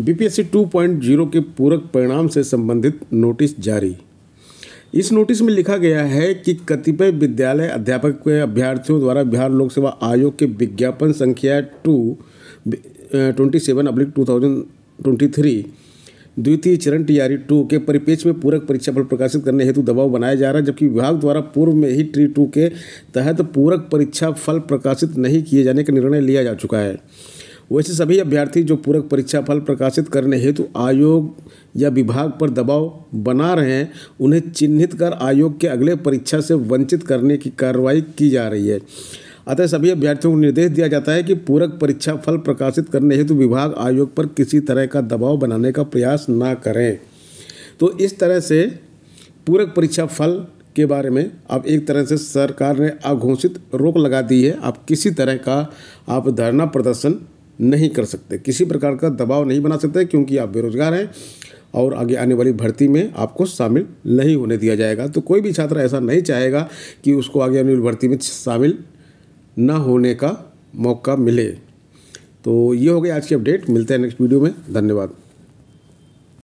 BPSC 2.0 के पूरक परिणाम से संबंधित नोटिस जारी इस नोटिस में लिखा गया है कि कतिपय विद्यालय अध्यापक के अभ्यर्थियों द्वारा बिहार लोक सेवा आयोग के विज्ञापन संख्या टू ट्वेंटी सेवन अब्लिक टू थाउजेंड ट्वेंटी थ्री द्वितीय चरण टी आर टू के परिपेक्ष में पूरक परीक्षा फल प्रकाशित करने हेतु दबाव बनाया जा रहा है जबकि विभाग द्वारा पूर्व में ही टी टू के तहत पूरक परीक्षा फल प्रकाशित नहीं किए जाने का निर्णय लिया जा चुका है वैसे सभी अभ्यर्थी जो पूरक परीक्षा फल प्रकाशित करने हेतु आयोग या विभाग पर दबाव बना रहे हैं उन्हें चिन्हित कर आयोग के अगले परीक्षा से वंचित करने की कार्रवाई की जा रही है अतः सभी अभ्यर्थियों को निर्देश दिया जाता है कि पूरक परीक्षा फल प्रकाशित करने हेतु विभाग आयोग पर किसी तरह का दबाव बनाने का प्रयास ना करें तो इस तरह से पूरक परीक्षा फल के बारे में अब एक तरह से सरकार ने अघोषित रोक लगा दी है आप किसी तरह का आप धरना प्रदर्शन नहीं कर सकते किसी प्रकार का दबाव नहीं बना सकते क्योंकि आप बेरोजगार हैं और आगे आने वाली भर्ती में आपको शामिल नहीं होने दिया जाएगा तो कोई भी छात्र ऐसा नहीं चाहेगा कि उसको आगे आने वाली भर्ती में शामिल ना होने का मौका मिले तो ये हो गया आज की अपडेट मिलते हैं नेक्स्ट वीडियो में धन्यवाद